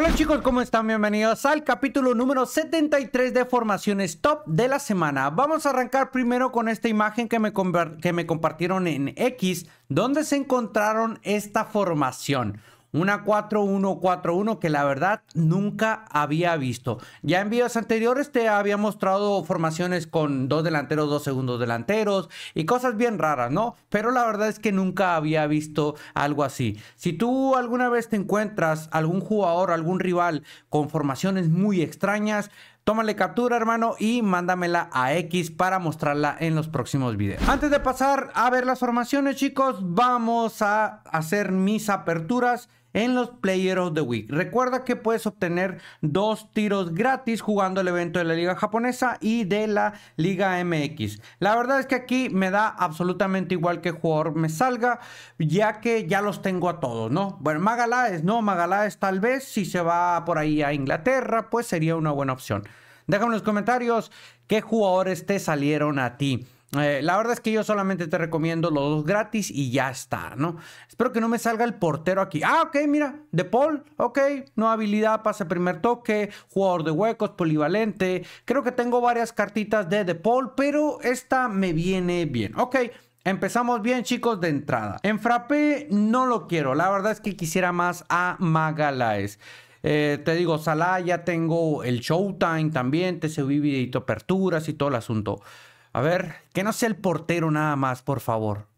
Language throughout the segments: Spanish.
Hola chicos, ¿cómo están? Bienvenidos al capítulo número 73 de Formaciones Top de la semana. Vamos a arrancar primero con esta imagen que me, que me compartieron en X, donde se encontraron esta formación. Una 4-1-4-1 que la verdad nunca había visto. Ya en videos anteriores te había mostrado formaciones con dos delanteros, dos segundos delanteros y cosas bien raras, ¿no? Pero la verdad es que nunca había visto algo así. Si tú alguna vez te encuentras algún jugador, algún rival con formaciones muy extrañas, Tómale captura, hermano, y mándamela a X para mostrarla en los próximos videos. Antes de pasar a ver las formaciones, chicos, vamos a hacer mis aperturas en los Player of the Week. Recuerda que puedes obtener dos tiros gratis jugando el evento de la Liga Japonesa y de la Liga MX. La verdad es que aquí me da absolutamente igual que jugador me salga, ya que ya los tengo a todos, ¿no? Bueno, Magaláes, no, Magaláes tal vez si se va por ahí a Inglaterra, pues sería una buena opción. Déjame en los comentarios qué jugadores te salieron a ti. Eh, la verdad es que yo solamente te recomiendo los dos gratis y ya está, ¿no? Espero que no me salga el portero aquí. Ah, ok, mira, De Paul, ok, no habilidad, pase primer toque, jugador de huecos, polivalente. Creo que tengo varias cartitas de De Paul, pero esta me viene bien. Ok, Empezamos bien chicos de entrada. En Frappé no lo quiero. La verdad es que quisiera más a Magalaes. Eh, te digo, Salah ya tengo el Showtime también, subí Videito Aperturas y todo el asunto. A ver, que no sea el portero nada más, por favor.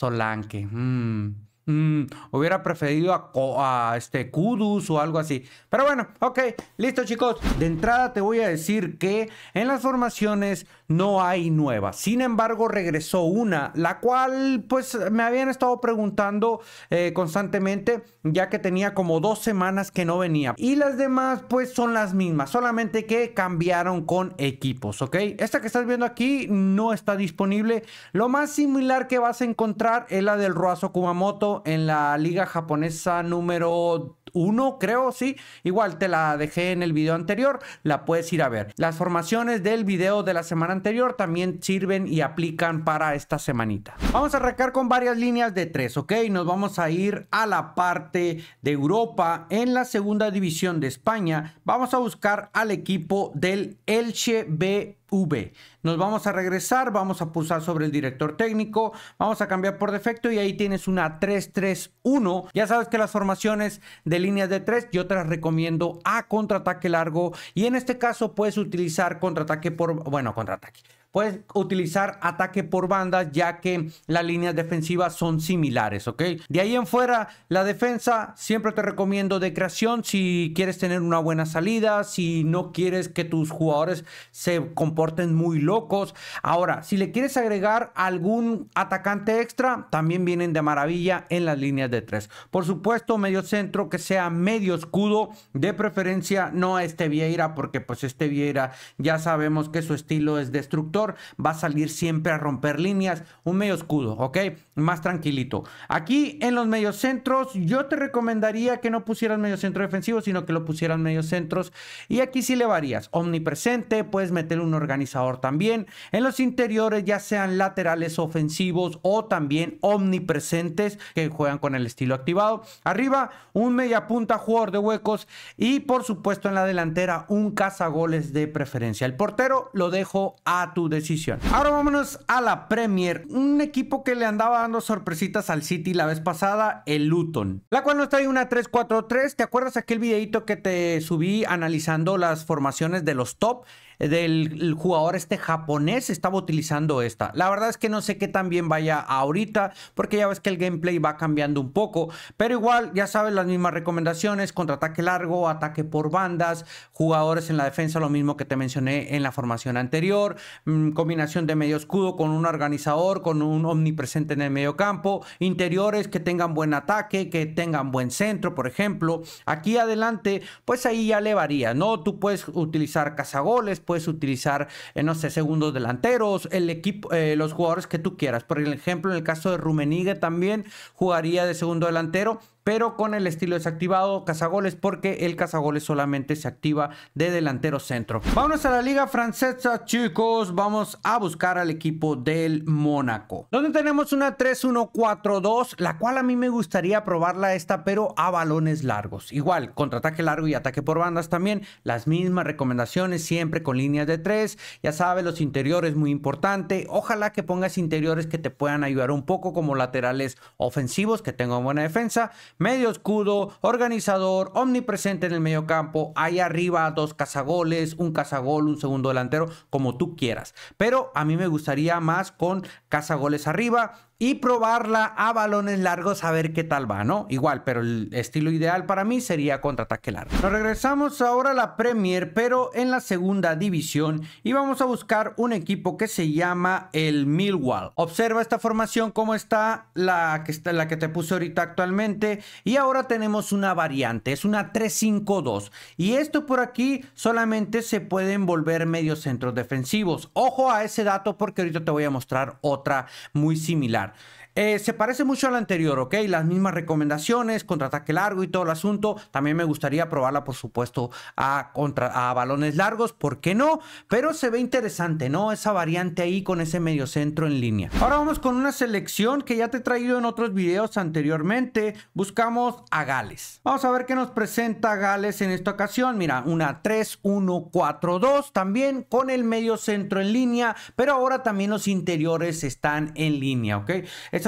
Solanque. Mm, mm, hubiera preferido a, este Kudus o algo así. Pero bueno, ok, listo chicos. De entrada te voy a decir que en las formaciones no hay nueva. Sin embargo, regresó una, la cual pues me habían estado preguntando eh, constantemente, ya que tenía como dos semanas que no venía. Y las demás pues son las mismas, solamente que cambiaron con equipos, ¿ok? Esta que estás viendo aquí no está disponible. Lo más similar que vas a encontrar es la del Ruazo Kumamoto en la liga japonesa número uno creo, sí. Igual te la dejé en el video anterior, la puedes ir a ver. Las formaciones del video de la semana anterior también sirven y aplican para esta semanita. Vamos a arrancar con varias líneas de tres ¿ok? Nos vamos a ir a la parte de Europa en la segunda división de España. Vamos a buscar al equipo del Elche B V. Nos vamos a regresar, vamos a pulsar sobre el director técnico, vamos a cambiar por defecto y ahí tienes una 331 Ya sabes que las formaciones de líneas de 3 yo te las recomiendo a contraataque largo y en este caso puedes utilizar contraataque por, bueno, contraataque, puedes utilizar ataque por bandas ya que las líneas defensivas son similares, ¿ok? De ahí en fuera, la defensa siempre te recomiendo de creación si quieres tener una buena salida, si no quieres que tus jugadores se comporten muy locos. Ahora, si le quieres agregar algún atacante extra, también vienen de maravilla en las líneas de tres. Por supuesto, medio centro que sea medio escudo, de preferencia no a este Vieira, porque pues este Vieira ya sabemos que su estilo es destructor va a salir siempre a romper líneas, un medio escudo, ¿ok? Más tranquilito. Aquí en los medios centros, yo te recomendaría que no pusieras medio centro defensivo, sino que lo pusieras medio centros, Y aquí sí le varías, omnipresente, puedes meter un organizador también. En los interiores, ya sean laterales ofensivos o también omnipresentes que juegan con el estilo activado. Arriba, un media punta, jugador de huecos y por supuesto en la delantera, un cazagoles de preferencia. El portero lo dejo a tu decisión. Ahora vámonos a la Premier, un equipo que le andaba dando sorpresitas al City la vez pasada, el Luton, la cual nos trae una 3-4-3. ¿Te acuerdas aquel videito que te subí analizando las formaciones de los top? del jugador este japonés estaba utilizando esta. La verdad es que no sé qué tan bien vaya ahorita, porque ya ves que el gameplay va cambiando un poco, pero igual ya sabes las mismas recomendaciones, contraataque largo, ataque por bandas, jugadores en la defensa, lo mismo que te mencioné en la formación anterior, mm, combinación de medio escudo con un organizador, con un omnipresente en el medio campo, interiores que tengan buen ataque, que tengan buen centro, por ejemplo. Aquí adelante, pues ahí ya le varía, ¿no? Tú puedes utilizar cazagoles, puedes utilizar, en eh, no sé, segundos delanteros, el equipo, eh, los jugadores que tú quieras. Por ejemplo, en el caso de Rumenigue también jugaría de segundo delantero pero con el estilo desactivado cazagoles porque el cazagoles solamente se activa de delantero centro. Vámonos a la liga francesa, chicos. Vamos a buscar al equipo del Mónaco, donde tenemos una 3-1-4-2, la cual a mí me gustaría probarla esta, pero a balones largos. Igual, contraataque largo y ataque por bandas también, las mismas recomendaciones, siempre con líneas de 3. Ya sabes, los interiores muy importante. Ojalá que pongas interiores que te puedan ayudar un poco como laterales ofensivos, que tengan buena defensa, medio escudo, organizador, omnipresente en el medio campo, ahí arriba dos cazagoles, un cazagol, un segundo delantero, como tú quieras. Pero a mí me gustaría más con cazagoles arriba, y probarla a balones largos a ver qué tal va, ¿no? Igual, pero el estilo ideal para mí sería contraataque largo. Nos regresamos ahora a la Premier, pero en la segunda división y vamos a buscar un equipo que se llama el Millwall. Observa esta formación como está la que está la que te puse ahorita actualmente y ahora tenemos una variante, es una 3-5-2 y esto por aquí solamente se pueden volver centros defensivos. Ojo a ese dato porque ahorita te voy a mostrar otra muy similar. that Eh, se parece mucho al anterior, ¿ok? Las mismas recomendaciones, contraataque largo y todo el asunto. También me gustaría probarla, por supuesto, a, contra, a balones largos, ¿por qué no? Pero se ve interesante, ¿no? Esa variante ahí con ese medio centro en línea. Ahora vamos con una selección que ya te he traído en otros videos anteriormente. Buscamos a Gales. Vamos a ver qué nos presenta Gales en esta ocasión. Mira, una 3-1-4-2 también con el medio centro en línea, pero ahora también los interiores están en línea, ¿ok?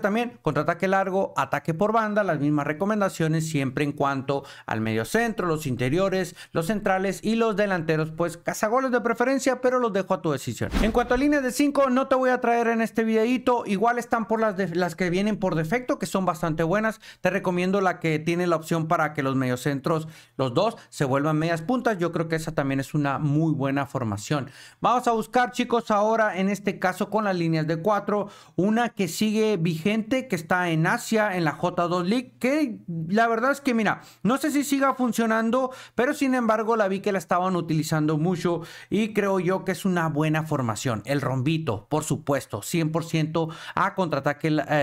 también, contraataque largo, ataque por banda, las mismas recomendaciones siempre en cuanto al medio centro, los interiores, los centrales y los delanteros, pues cazagoles de preferencia, pero los dejo a tu decisión. En cuanto a líneas de 5, no te voy a traer en este videito, igual están por las, las que vienen por defecto, que son bastante buenas, te recomiendo la que tiene la opción para que los centros los dos, se vuelvan medias puntas, yo creo que esa también es una muy buena formación. Vamos a buscar chicos ahora en este caso con las líneas de 4, una que sigue vigilando Gente que está en Asia, en la J2 League, que la verdad es que mira, no sé si siga funcionando, pero sin embargo la vi que la estaban utilizando mucho y creo yo que es una buena formación. El rombito, por supuesto, 100% a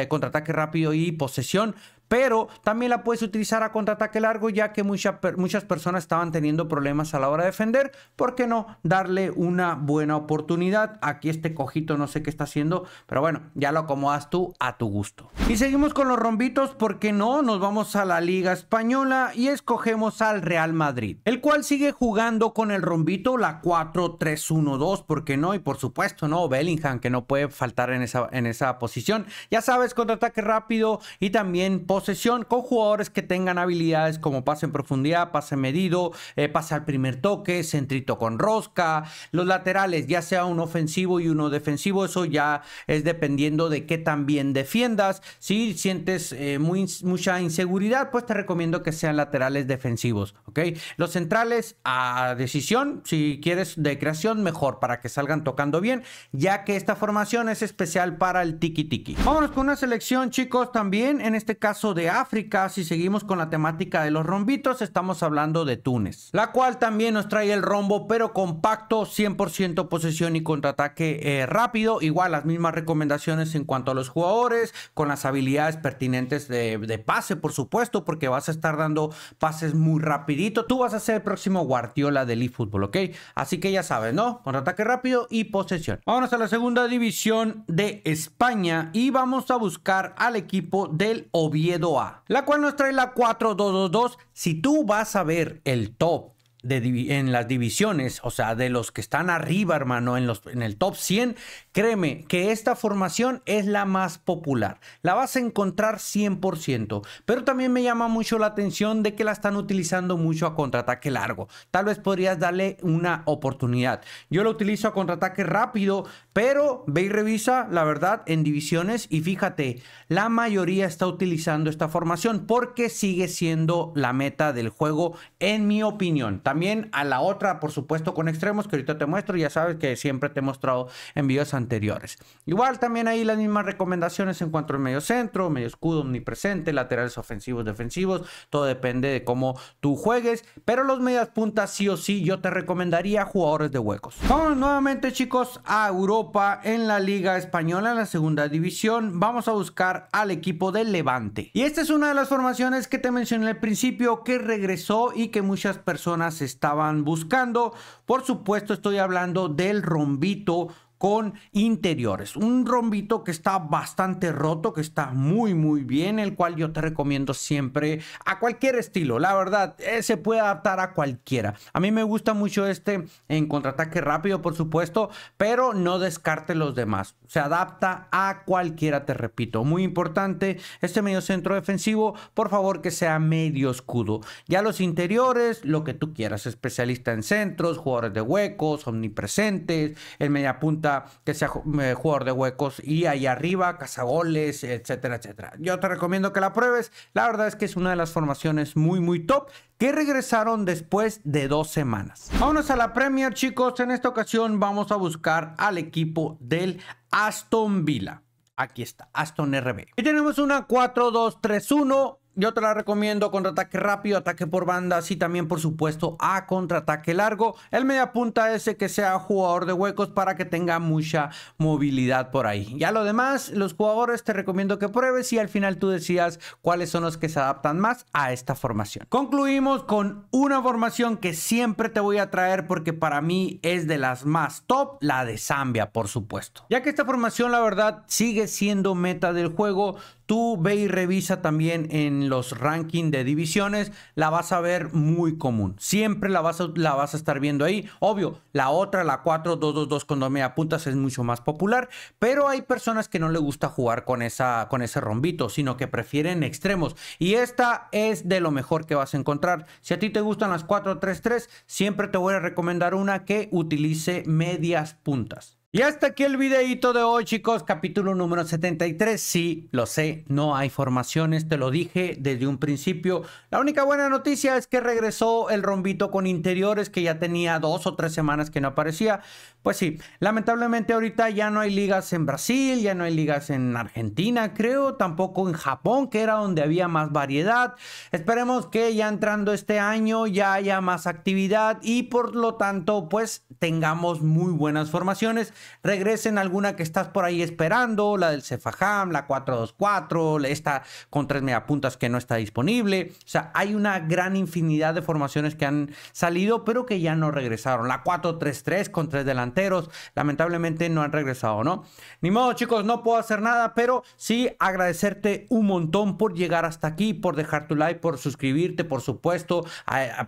eh, contraataque rápido y posesión, pero también la puedes utilizar a contraataque largo ya que muchas personas estaban teniendo problemas a la hora de defender. ¿Por qué no darle una buena oportunidad? Aquí este cojito no sé qué está haciendo, pero bueno, ya lo acomodas tú a tu gusto. Y seguimos con los rombitos ¿Por qué no, nos vamos a la Liga Española y escogemos al Real Madrid, el cual sigue jugando con el rombito la 4-3-1-2, por qué no? Y por supuesto, ¿no? Bellingham que no puede faltar en esa, en esa posición. Ya sabes, contraataque rápido y también post con jugadores que tengan habilidades como pase en profundidad, pase medido, eh, pase al primer toque, centrito con rosca. Los laterales, ya sea un ofensivo y uno defensivo, eso ya es dependiendo de qué también defiendas. Si sientes eh, mucha inseguridad, pues te recomiendo que sean laterales defensivos. ¿ok? Los centrales a decisión, si quieres de creación, mejor para que salgan tocando bien, ya que esta formación es especial para el tiki tiki. Vámonos con una selección, chicos, también en este caso de África, si seguimos con la temática de los rombitos, estamos hablando de Túnez, la cual también nos trae el rombo, pero compacto, 100% posesión y contraataque eh, rápido. Igual las mismas recomendaciones en cuanto a los jugadores, con las habilidades pertinentes de, pase, por supuesto, porque vas a estar dando pases muy rapidito. Tú vas a ser el próximo Guardiola del eFootball, ¿ok? Así que ya sabes, ¿no? Contraataque rápido y posesión. Vámonos a la segunda división de España y vamos a buscar al equipo del Oviedo la cual nos trae la 4222. Si tú vas a ver el top en las divisiones, o sea, de los que están arriba, hermano, en, los, en el top 100, créeme que esta formación es la más popular. La vas a encontrar 100%, pero también me llama mucho la atención de que la están utilizando mucho a contraataque largo. Tal vez podrías darle una oportunidad. Yo lo utilizo a contraataque rápido, pero ve y revisa, la verdad, en divisiones y fíjate, la mayoría está utilizando esta formación porque sigue siendo la meta del juego, en mi opinión también a la otra, por supuesto, con extremos, que ahorita te muestro, ya sabes que siempre te he mostrado en videos anteriores. Igual también ahí las mismas recomendaciones en cuanto al medio centro, medio escudo omnipresente, laterales ofensivos, defensivos, todo depende de cómo tú juegues, pero los medias puntas sí o sí yo te recomendaría jugadores de huecos. Vamos nuevamente chicos a Europa en la Liga Española, en la segunda división, vamos a buscar al equipo del Levante. Y esta es una de las formaciones que te mencioné al principio que regresó y que muchas personas estaban buscando. Por supuesto, estoy hablando del rombito con interiores. Un rombito que está bastante roto, que está muy muy bien, el cual yo te recomiendo siempre a cualquier estilo. La verdad, eh, se puede adaptar a cualquiera. A mí me gusta mucho este en contraataque rápido, por supuesto, pero no descarte los demás. Se adapta a cualquiera, te repito. Muy importante, este medio centro defensivo, por favor que sea medio escudo. Ya los interiores, lo que tú quieras, especialista en centros, jugadores de huecos, omnipresentes, el media punta que sea eh, jugador de huecos y ahí arriba, cazagoles, etcétera, etcétera. Yo te recomiendo que la pruebes. La verdad es que es una de las formaciones muy, muy top que regresaron después de dos semanas. Vámonos a la Premier, chicos. En esta ocasión vamos a buscar al equipo del Aston Villa. Aquí está, Aston RB. Y tenemos una 4-2-3-1 yo te la recomiendo, contraataque rápido, ataque por bandas y también por supuesto a contraataque largo. El media punta ese que sea jugador de huecos para que tenga mucha movilidad por ahí. Y a lo demás, los jugadores te recomiendo que pruebes y al final tú decidas cuáles son los que se adaptan más a esta formación. Concluimos con una formación que siempre te voy a traer porque para mí es de las más top, la de Zambia por supuesto. Ya que esta formación la verdad sigue siendo meta del juego, Tú ve y revisa también en los rankings de divisiones, la vas a ver muy común. Siempre la vas a, estar viendo ahí. Obvio, la otra, la 4-2-2-2 con dos puntas es mucho más popular, pero hay personas que no le gusta jugar con, esa, con ese rombito, sino que prefieren extremos. Y esta es de lo mejor que vas a encontrar. Si a ti te gustan las 4-3-3, siempre te voy a recomendar una que utilice medias puntas. Y hasta aquí el videito de hoy, chicos, capítulo número 73. Sí, lo sé, no hay formaciones, te lo dije desde un principio. La única buena noticia es que regresó el rombito con interiores, que ya tenía dos o tres semanas que no aparecía. Pues sí, lamentablemente ahorita ya no hay ligas en Brasil, ya no hay ligas en Argentina, creo, tampoco en Japón, que era donde había más variedad. Esperemos que ya entrando este año ya haya más actividad y por lo tanto, pues tengamos muy buenas formaciones regresen alguna que estás por ahí esperando, la del Cefajam, la 424, esta con tres megapuntas que no está disponible. O sea, hay una gran infinidad de formaciones que han salido, pero que ya no regresaron. La 433 con tres delanteros, lamentablemente no han regresado, ¿no? Ni modo, chicos, no puedo hacer nada, pero sí agradecerte un montón por llegar hasta aquí, por dejar tu like, por suscribirte, por supuesto,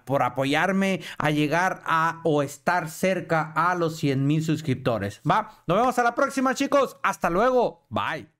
por apoyarme a llegar a o estar cerca a los 100 mil suscriptores. Va, nos vemos a la próxima, chicos. Hasta luego. Bye.